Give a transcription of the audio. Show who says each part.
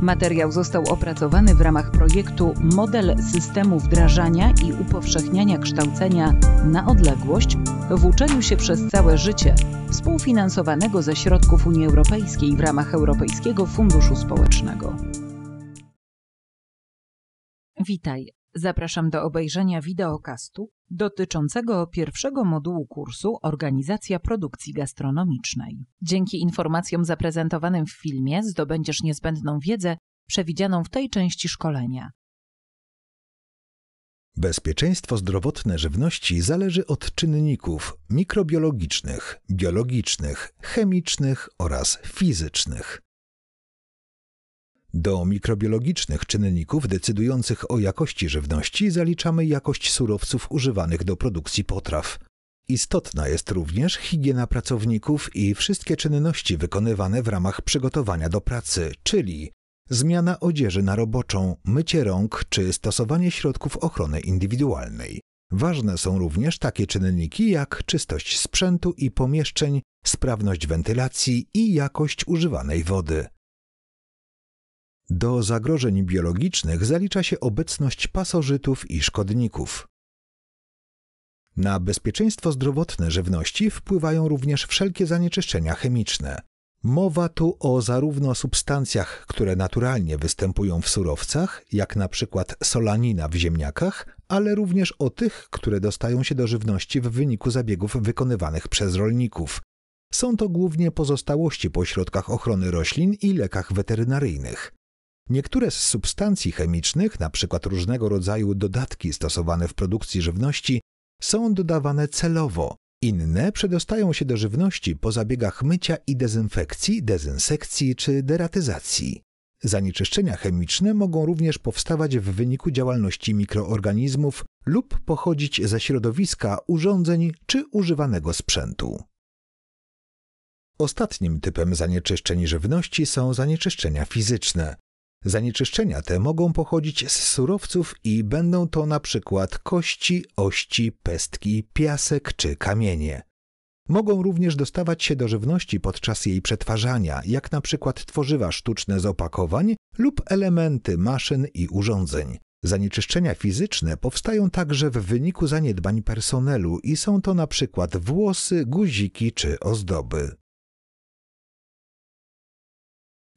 Speaker 1: Materiał został opracowany w ramach projektu Model systemu wdrażania i upowszechniania kształcenia na odległość w uczeniu się przez całe życie, współfinansowanego ze środków Unii Europejskiej w ramach Europejskiego Funduszu Społecznego. Witaj. Zapraszam do obejrzenia wideokastu dotyczącego pierwszego modułu kursu Organizacja Produkcji Gastronomicznej. Dzięki informacjom zaprezentowanym w filmie zdobędziesz niezbędną wiedzę przewidzianą w tej części szkolenia.
Speaker 2: Bezpieczeństwo zdrowotne żywności zależy od czynników mikrobiologicznych, biologicznych, chemicznych oraz fizycznych. Do mikrobiologicznych czynników decydujących o jakości żywności zaliczamy jakość surowców używanych do produkcji potraw. Istotna jest również higiena pracowników i wszystkie czynności wykonywane w ramach przygotowania do pracy, czyli zmiana odzieży na roboczą, mycie rąk czy stosowanie środków ochrony indywidualnej. Ważne są również takie czynniki jak czystość sprzętu i pomieszczeń, sprawność wentylacji i jakość używanej wody. Do zagrożeń biologicznych zalicza się obecność pasożytów i szkodników. Na bezpieczeństwo zdrowotne żywności wpływają również wszelkie zanieczyszczenia chemiczne. Mowa tu o zarówno substancjach, które naturalnie występują w surowcach, jak na przykład solanina w ziemniakach, ale również o tych, które dostają się do żywności w wyniku zabiegów wykonywanych przez rolników. Są to głównie pozostałości po środkach ochrony roślin i lekach weterynaryjnych. Niektóre z substancji chemicznych, np. różnego rodzaju dodatki stosowane w produkcji żywności, są dodawane celowo, inne przedostają się do żywności po zabiegach mycia i dezynfekcji, dezynsekcji czy deratyzacji. Zanieczyszczenia chemiczne mogą również powstawać w wyniku działalności mikroorganizmów lub pochodzić ze środowiska, urządzeń czy używanego sprzętu. Ostatnim typem zanieczyszczeń żywności są zanieczyszczenia fizyczne. Zanieczyszczenia te mogą pochodzić z surowców i będą to na przykład kości, ości, pestki, piasek czy kamienie. Mogą również dostawać się do żywności podczas jej przetwarzania, jak na przykład tworzywa sztuczne z opakowań lub elementy maszyn i urządzeń. Zanieczyszczenia fizyczne powstają także w wyniku zaniedbań personelu i są to na przykład włosy, guziki czy ozdoby.